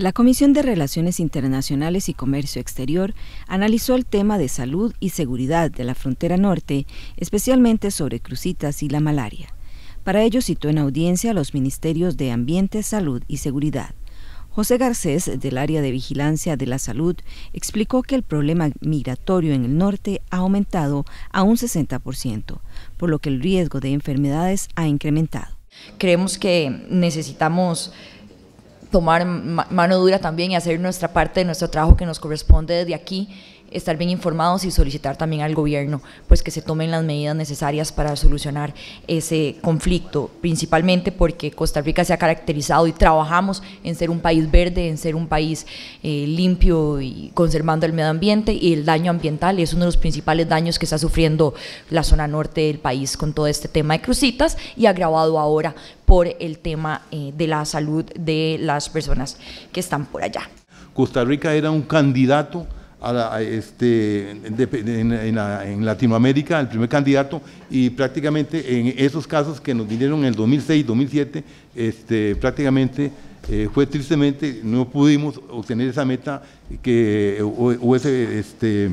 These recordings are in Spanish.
La Comisión de Relaciones Internacionales y Comercio Exterior analizó el tema de salud y seguridad de la frontera norte, especialmente sobre crucitas y la malaria. Para ello citó en audiencia a los ministerios de Ambiente, Salud y Seguridad. José Garcés, del área de vigilancia de la salud, explicó que el problema migratorio en el norte ha aumentado a un 60%, por lo que el riesgo de enfermedades ha incrementado. Creemos que necesitamos tomar mano dura también y hacer nuestra parte de nuestro trabajo que nos corresponde de aquí estar bien informados y solicitar también al gobierno pues que se tomen las medidas necesarias para solucionar ese conflicto, principalmente porque Costa Rica se ha caracterizado y trabajamos en ser un país verde, en ser un país eh, limpio y conservando el medio ambiente y el daño ambiental es uno de los principales daños que está sufriendo la zona norte del país con todo este tema de crucitas y agravado ahora por el tema eh, de la salud de las personas que están por allá. Costa Rica era un candidato este, en, Latinoamérica, el primer candidato, y prácticamente en esos casos que nos vinieron en el 2006, 2007, este, prácticamente eh, fue tristemente, no pudimos obtener esa meta que, o, este,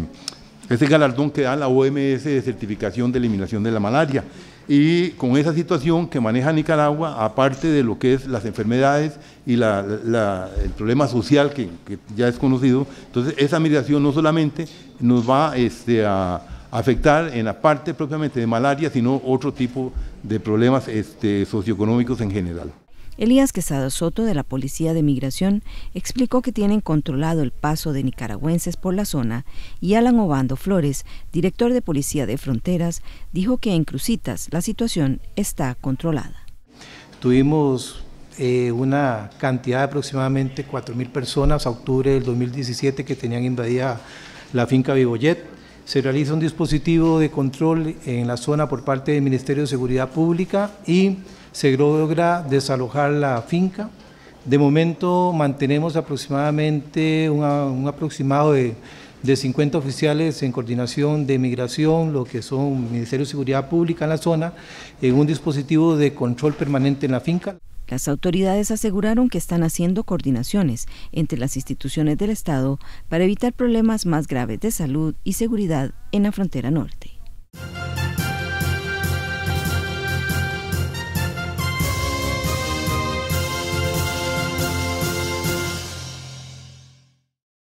ese galardón que da la OMS de certificación de eliminación de la malaria y con esa situación que maneja Nicaragua, aparte de lo que es las enfermedades y el problema social que, ya es conocido, entonces esa migración no solamente nos va este, a afectar en la parte propiamente de malaria, sino otro tipo de problemas este, socioeconómicos en general. Elías Quesado Soto de la Policía de Migración explicó que tienen controlado el paso de nicaragüenses por la zona y Alan Obando Flores, director de Policía de Fronteras, dijo que en Crucitas la situación está controlada. Tuvimos eh, una cantidad de aproximadamente 4.000 personas a octubre del 2017 que tenían invadida la finca Vivoyet se realiza un dispositivo de control en la zona por parte del Ministerio de Seguridad Pública y se logra desalojar la finca. De momento mantenemos aproximadamente un aproximado de, de 50 oficiales en coordinación de migración, lo que son Ministerio de Seguridad Pública en la zona, en un dispositivo de control permanente en la finca. Las autoridades aseguraron que están haciendo coordinaciones entre las instituciones del Estado para evitar problemas más graves de salud y seguridad en la frontera norte.